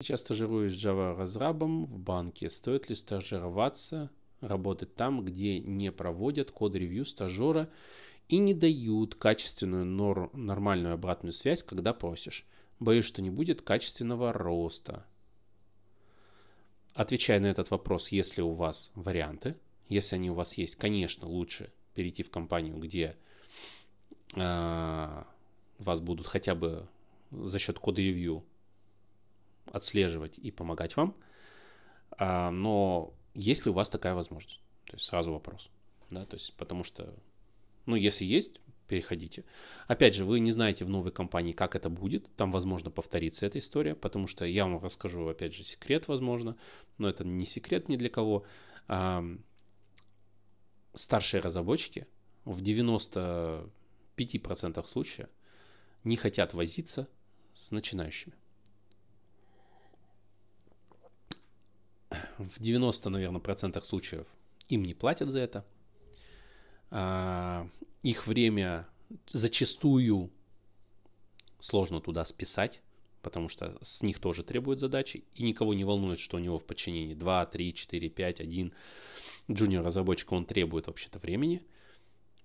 Сейчас стажируюсь Java-разрабом в банке. Стоит ли стажироваться, работать там, где не проводят код-ревью стажера и не дают качественную нор- нормальную обратную связь, когда просишь? Боюсь, что не будет качественного роста. Отвечая на этот вопрос, если у вас варианты, если они у вас есть, конечно, лучше перейти в компанию, где э, вас будут хотя бы за счет кода ревью отслеживать и помогать вам. А, но есть ли у вас такая возможность? То есть сразу вопрос. Да, то есть потому что, ну, если есть, переходите. Опять же, вы не знаете в новой компании, как это будет. Там, возможно, повторится эта история, потому что я вам расскажу, опять же, секрет, возможно, но это не секрет ни для кого. А, старшие разработчики в 95% случаев не хотят возиться с начинающими. в 90, наверное, процентах случаев им не платят за это. А, их время зачастую сложно туда списать, потому что с них тоже требуют задачи, и никого не волнует, что у него в подчинении 2, 3, 4, 5, 1 джуниор-разработчик, он требует вообще-то времени.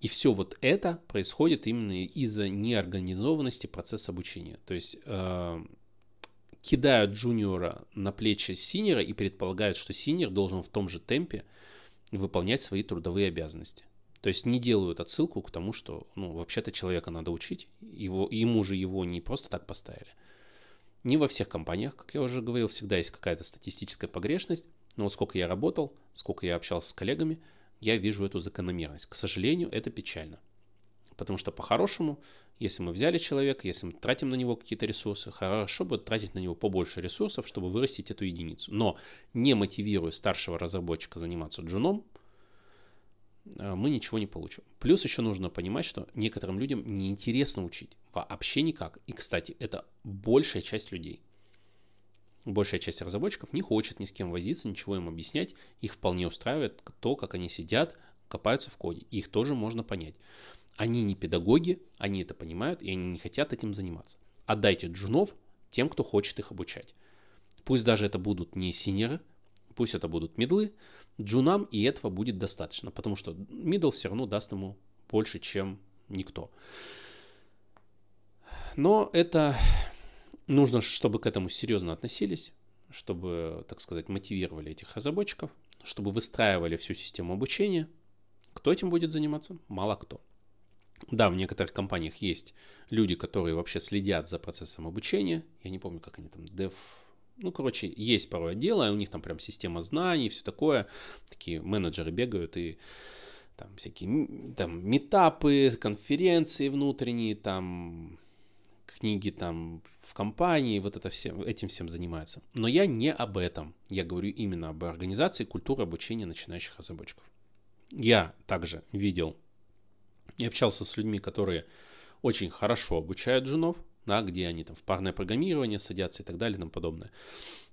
И все вот это происходит именно из-за неорганизованности процесса обучения. То есть э, кидают джуниора на плечи синера и предполагают, что синер должен в том же темпе выполнять свои трудовые обязанности. То есть не делают отсылку к тому, что, ну, вообще-то человека надо учить, его, ему же его не просто так поставили. Не во всех компаниях, как я уже говорил, всегда есть какая-то статистическая погрешность, но вот сколько я работал, сколько я общался с коллегами, я вижу эту закономерность. К сожалению, это печально. Потому что по-хорошему, если мы взяли человека, если мы тратим на него какие-то ресурсы, хорошо бы тратить на него побольше ресурсов, чтобы вырастить эту единицу. Но не мотивируя старшего разработчика заниматься джуном, э, мы ничего не получим. Плюс еще нужно понимать, что некоторым людям неинтересно учить. Вообще никак. И, кстати, это большая часть людей. Большая часть разработчиков не хочет ни с кем возиться, ничего им объяснять. Их вполне устраивает то, как они сидят, копаются в коде. Их тоже можно понять. Они не педагоги, они это понимают, и они не хотят этим заниматься. Отдайте джунов тем, кто хочет их обучать. Пусть даже это будут не синеры, пусть это будут медлы, джунам и этого будет достаточно, потому что мидл все равно даст ему больше, чем никто. Но это нужно, чтобы к этому серьезно относились, чтобы, так сказать, мотивировали этих разработчиков, чтобы выстраивали всю систему обучения – кто этим будет заниматься? Мало кто. Да, в некоторых компаниях есть люди, которые вообще следят за процессом обучения. Я не помню, как они там, dev... Ну, короче, есть порой отделы, у них там прям система знаний, все такое. Такие менеджеры бегают и там всякие там метапы, конференции внутренние, там книги там в компании, вот это все, этим всем занимается. Но я не об этом. Я говорю именно об организации культуры обучения начинающих разработчиков я также видел и общался с людьми, которые очень хорошо обучают женов, да, где они там в парное программирование садятся и так далее и тому подобное.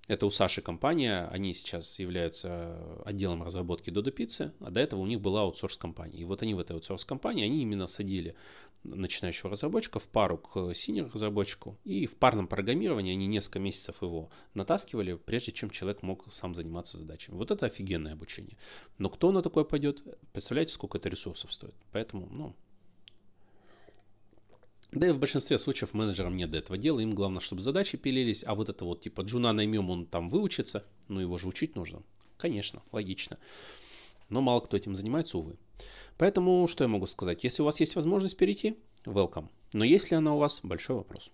Это у Саши компания, они сейчас являются э, отделом разработки Dodo Pizza, а до этого у них была аутсорс-компания. И вот они в этой аутсорс-компании, они именно садили начинающего разработчика в пару к синер разработчику, и в парном программировании они несколько месяцев его натаскивали, прежде чем человек мог сам заниматься задачами. Вот это офигенное обучение. Но кто на такое пойдет? Представляете, сколько это ресурсов стоит? Поэтому, ну, да и в большинстве случаев менеджерам нет до этого дела, им главное, чтобы задачи пилились, а вот это вот типа джуна наймем, он там выучится, ну его же учить нужно. Конечно, логично. Но мало кто этим занимается, увы. Поэтому что я могу сказать? Если у вас есть возможность перейти, welcome. Но если она у вас, большой вопрос.